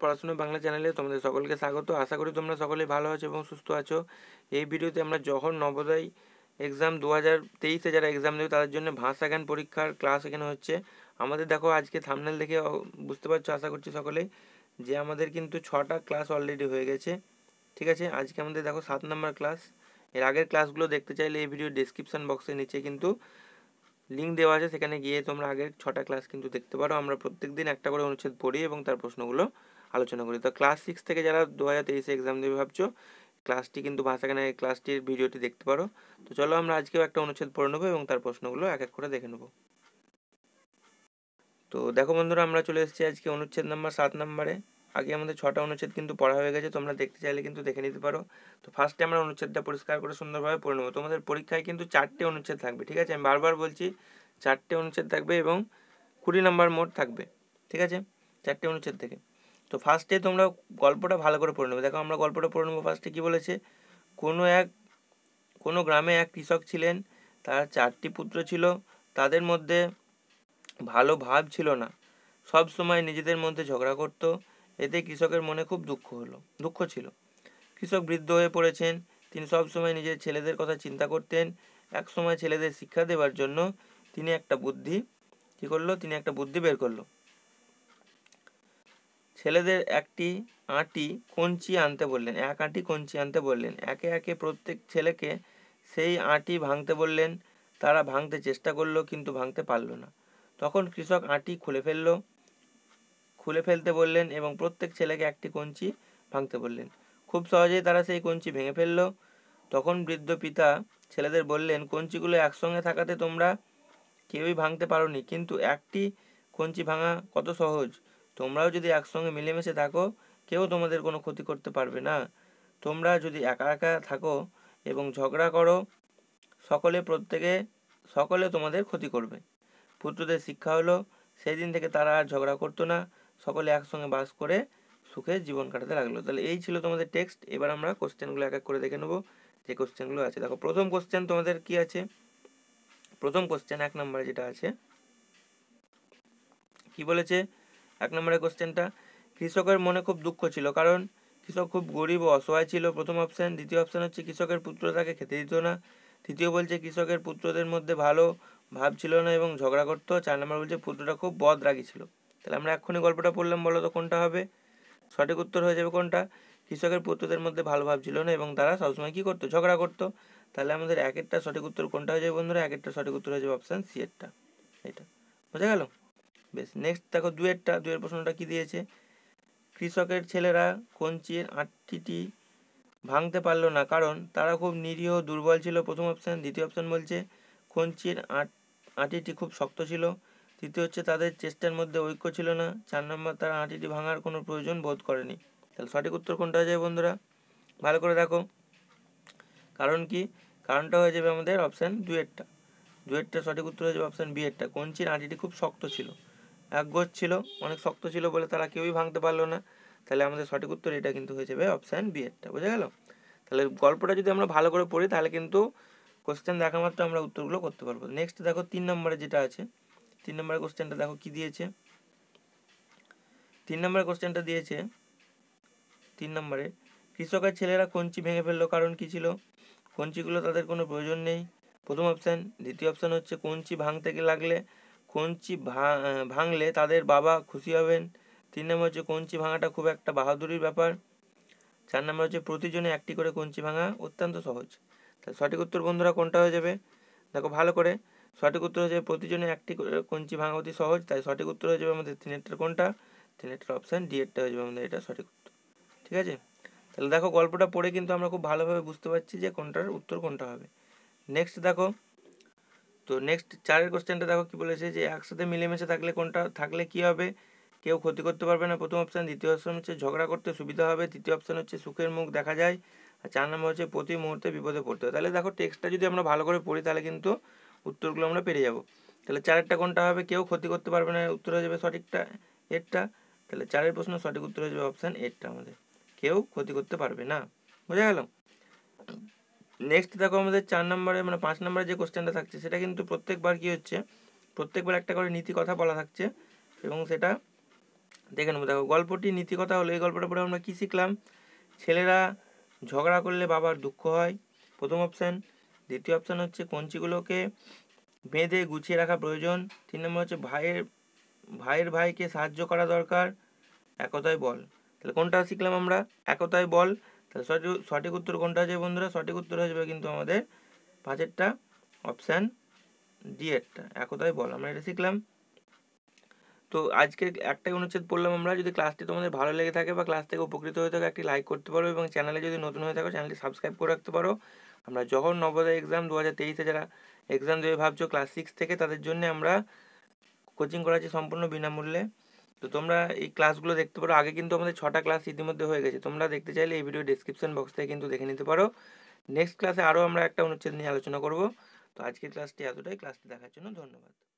পড়াশোনা বাংলা চ্যানেলে তোমাদের সকলকে স্বাগত আশা করি তোমরা সকলেই ভালো আছো এবং সুস্থ আছো এই ভিডিওতে আমরা যখন নবোদয় এক্সাম দু হাজার তেইশে যারা এক্সাম দেবে তাদের জন্য ভাষা জ্ঞান পরীক্ষার ক্লাস এখানে হচ্ছে আমাদের দেখো আজকে থামনেল দেখে বুঝতে পারছো আশা করছি সকলেই যে আমাদের কিন্তু ছটা ক্লাস অলরেডি হয়ে গেছে ঠিক আছে আজকে আমাদের দেখো সাত নম্বর ক্লাস এর আগের ক্লাসগুলো দেখতে চাইলে এই ভিডিও ডিসক্রিপশান বক্সের নিচে কিন্তু লিঙ্ক দেওয়া আছে সেখানে গিয়ে তোমরা আগের ছটা ক্লাস কিন্তু দেখতে পারো আমরা প্রত্যেক দিন একটা করে অনুচ্ছেদ পড়ি এবং তার প্রশ্নগুলো আলোচনা করি তো ক্লাস সিক্স থেকে যারা দু হাজার তেইশে এক্সাম দেবে ভাবছো ক্লাসটি কিন্তু ভাষাখানে ক্লাসটির ভিডিওটি দেখতে পারো তো চলো আমরা আজকেও একটা অনুচ্ছেদ পড়ে নেবো এবং তার প্রশ্নগুলো এক এক করে দেখে নেবো তো দেখো বন্ধুরা আমরা চলে এসেছি আজকে অনুচ্ছেদ নাম্বার সাত নাম্বারে আগে আমাদের ছটা অনুচ্ছেদ কিন্তু পড়া হয়ে গেছে তোমরা দেখতে চাইলে কিন্তু দেখে নিতে পারো তো ফার্স্টে আমরা অনুচ্ছেদটা পরিষ্কার করে সুন্দরভাবে পড়ে নেবো তোমাদের পরীক্ষায় কিন্তু চারটে অনুচ্ছেদ থাকবে ঠিক আছে আমি বারবার বলছি চারটে অনুচ্ছেদ থাকবে এবং কুড়ি নাম্বার মোট থাকবে ঠিক আছে চারটে অনুচ্ছেদ থেকে তো ফার্স্টে তোমরা গল্পটা ভালো করে পড়ে নেবে দেখো আমরা গল্পটা পড়ে নেবো ফার্স্টে কী বলেছে কোনো এক কোনো গ্রামে এক কৃষক ছিলেন তার চারটি পুত্র ছিল তাদের মধ্যে ভালো ভাব ছিল না সব সময় নিজেদের মধ্যে ঝগড়া করত এতে কৃষকের মনে খুব দুঃখ হলো দুঃখ ছিল কৃষক বৃদ্ধ হয়ে পড়েছেন তিনি সব সময় নিজের ছেলেদের কথা চিন্তা করতেন এক সময় ছেলেদের শিক্ষা দেওয়ার জন্য তিনি একটা বুদ্ধি কী করলো তিনি একটা বুদ্ধি বের করলো ছেলেদের একটি আঁটি কঞ্চি আনতে বললেন এক আঁটি কঞ্চি আনতে বললেন একে একে প্রত্যেক ছেলেকে সেই আঁটি ভাঙতে বললেন তারা ভাঙতে চেষ্টা করলো কিন্তু ভাঙতে পারল না তখন কৃষক আঁটি খুলে ফেলল খুলে ফেলতে বললেন এবং প্রত্যেক ছেলেকে একটি কঞ্চি ভাঙতে বললেন খুব সহজেই তারা সেই কঞ্চি ভেঙে ফেলল তখন বৃদ্ধ পিতা ছেলেদের বললেন কঞ্চিগুলো একসঙ্গে থাকাতে তোমরা কেউই ভাঙতে পারো কিন্তু একটি কঞ্চি ভাঙা কত সহজ তোমরাও যদি একসঙ্গে মিলেমিশে থাকো কেউ তোমাদের কোনো ক্ষতি করতে পারবে না তোমরা যদি একা একা থাকো এবং ঝগড়া করো সকলে প্রত্যেকে সকলে তোমাদের ক্ষতি করবে পুত্রদের শিক্ষা হলো সেই দিন থেকে তারা আর ঝগড়া করতো না সকলে একসঙ্গে বাস করে সুখে জীবন কাটাতে লাগলো তাহলে এই ছিল তোমাদের টেক্সট এবার আমরা কোশ্চেনগুলো এক এক করে দেখে নেবো যে কোশ্চেনগুলো আছে দেখো প্রথম কোশ্চেন তোমাদের কি আছে প্রথম কোশ্চেন এক নম্বরে যেটা আছে কি বলেছে এক নম্বরের কোশ্চেনটা কৃষকের মনে খুব দুঃখ ছিল কারণ কৃষক খুব গরিব ও অসহায় ছিল প্রথম অপশান দ্বিতীয় অপশান হচ্ছে কৃষকের পুত্র তাকে খেতে দিত না তৃতীয় বলছে কৃষকের পুত্রদের মধ্যে ভালো ভাব ছিল না এবং ঝগড়া করতো চার নম্বর বলছে পুত্রটা খুব বদ রাগি ছিল তাহলে আমরা এক্ষুনি গল্পটা পড়লাম বলো তো কোনটা হবে সঠিক উত্তর হয়ে যাবে কোনটা কৃষকের পুত্রদের মধ্যে ভালো ভাব ছিল না এবং তারা সবসময় কী করতো ঝগড়া করতো তাহলে আমাদের একেরটা সঠিক উত্তর কোনটা হয়ে যাবে বন্ধুরা একেরটা সঠিক উত্তর হয়ে যাবে অপশান সি এরটা এটা বোঝা গেল বেশ নেক্সট দেখো দুয়েরটা দুয়ের প্রশ্নটা কি দিয়েছে কৃষকের ছেলেরা কঞ্চির আটটিটি ভাঙতে পারলো না কারণ তারা খুব নিরীহ দুর্বল ছিল প্রথম অপশান দ্বিতীয় অপশান বলছে কঞ্চির আট আটিটি খুব শক্ত ছিল তৃতীয় হচ্ছে তাদের চেষ্টার মধ্যে ঐক্য ছিল না চার নম্বর তারা আটিটি ভাঙার কোনো প্রয়োজন বোধ করেনি তাহলে সঠিক উত্তর কোনটা হয়ে যাবে বন্ধুরা ভালো করে দেখো কারণ কি কারণটা হয়ে যাবে আমাদের অপশান দুয়েরটা দুয়েরটা সঠিক উত্তর হয়ে যাবে অপশান বি কঞ্চির আটিটি খুব শক্ত ছিল একগোজ ছিল অনেক শক্ত ছিল বলে তারা কেউই ভাঙতে পারলো না তাহলে আমাদের সঠিক উত্তর এটা কিন্তু হয়ে যাবে অপশান বি এরটা বোঝা গেল তাহলে গল্পটা যদি আমরা ভালো করে পড়ি তাহলে কিন্তু কোশ্চেন দেখা মাত্র আমরা উত্তরগুলো করতে পারবো নেক্সট দেখো তিন নম্বরে যেটা আছে তিন নম্বরের কোশ্চেনটা দেখো কি দিয়েছে তিন নম্বরের কোশ্চেনটা দিয়েছে তিন নম্বরে কৃষকের ছেলেরা কঞ্চি ভেঙে ফেললো কারণ কি ছিল কঞ্চিগুলো তাদের কোনো প্রয়োজন নেই প্রথম অপশান দ্বিতীয় অপশান হচ্ছে কঞ্চি ভাঙতে লাগলে কঞ্চি ভাঙলে তাদের বাবা খুশি হবেন তিন নম্বর হচ্ছে কঞ্চি ভাঙাটা খুব একটা বাহাদুরির ব্যাপার চার নম্বর হচ্ছে প্রতিজনে একটি করে কঞ্চি ভাঙা অত্যন্ত সহজ তাহলে সঠিক উত্তর বন্ধুরা কোনটা হয়ে যাবে দেখো ভালো করে সঠিক উত্তর হয়ে যাবে প্রতিজনে একটি করে কঞ্চি ভাঙা অতি সহজ তাই সঠিক উত্তর হয়ে যাবে আমাদের তিনেরটার কোনটা তিনেরটার অপশান ডিএডটা হয়ে যাবে আমাদের এটা সঠিক উত্তর ঠিক আছে তাহলে দেখো গল্পটা পড়ে কিন্তু আমরা খুব ভালোভাবে বুঝতে পারছি যে কোনটার উত্তর কোনটা হবে নেক্সট দেখো তো নেক্সট চারের কোশ্চেনটা দেখো কি বলেছে যে একসাথে মিলেমিশে থাকলে কোনটা থাকলে কি হবে কেউ ক্ষতি করতে পারবে না প্রথম অপশান দ্বিতীয় অপশান হচ্ছে ঝগড়া করতে সুবিধা হবে তৃতীয় অপশান হচ্ছে সুখের মুখ দেখা যায় আর চার নম্বর হচ্ছে প্রতি মুহূর্তে বিপদে পড়তে হবে তাহলে দেখো টেক্সটটা যদি আমরা ভালো করে পড়ি তাহলে কিন্তু উত্তরগুলো আমরা পেরে যাব তাহলে চারেরটা কোনটা হবে কেউ ক্ষতি করতে পারবে না উত্তর হয়ে যাবে সঠিকটা এরটা তাহলে চারের প্রশ্ন সঠিক উত্তর হয়ে যাবে অপশান এরটা আমাদের কেউ ক্ষতি করতে পারবে না বোঝা গেল নেক্সট দেখো আমাদের চার নম্বরে মানে পাঁচ নম্বরে যে কোশ্চেনটা থাকছে সেটা কিন্তু প্রত্যেকবার কী হচ্ছে প্রত্যেকবার একটা করে নীতি কথা বলা থাকছে এবং সেটা দেখে নেবো দেখো গল্পটি নীতি কথা হলো এই গল্পটা পড়ে আমরা কী শিখলাম ছেলেরা ঝগড়া করলে বাবার দুঃখ হয় প্রথম অপশান দ্বিতীয় অপশান হচ্ছে কঞ্চিগুলোকে বেঁধে গুছিয়ে রাখা প্রয়োজন তিন নম্বর হচ্ছে ভাইয়ের ভাইয়ের ভাইকে সাহায্য করা দরকার একতাই বল তাহলে কোনটা শিখলাম আমরা একতাই বল তাহলে সঠিক সঠিক উত্তর কোনটা আছে বন্ধুরা সঠিক উত্তর হয়ে যাবে কিন্তু আমাদের পাঁচেরটা অপশান ডি এরটা একতাই বল আমরা এটা শিখলাম তো আজকে একটাই অনুচ্ছেদ পড়লাম আমরা যদি ক্লাসটি তোমাদের ভালো লেগে থাকে বা ক্লাস থেকে উপকৃত হয়ে থাকে একটি লাইক করতে পারো এবং চ্যানেলে যদি নতুন হয়ে থাকো চ্যানেলটি সাবস্ক্রাইব করে রাখতে পারো আমরা যখন নবোদয় এক্সাম দু হাজার তেইশে যারা এক্সাম দেবে ভাবছো ক্লাস সিক্স থেকে তাদের জন্য আমরা কোচিং করাচ্ছি সম্পূর্ণ বিনামূল্যে তো তোমরা এই ক্লাসগুলো দেখতে পারো আগে কিন্তু আমাদের ছটা ক্লাস ইতিমধ্যে হয়ে গেছে তোমরা দেখতে চাইলে এই ভিডিও ডিসক্রিপশন বক্স থেকে কিন্তু দেখে নিতে পারো নেক্সট ক্লাসে আরও আমরা একটা অনুচ্ছেদ নিয়ে আলোচনা করব তো আজকের ক্লাসটি এতটাই ক্লাসটি দেখার জন্য ধন্যবাদ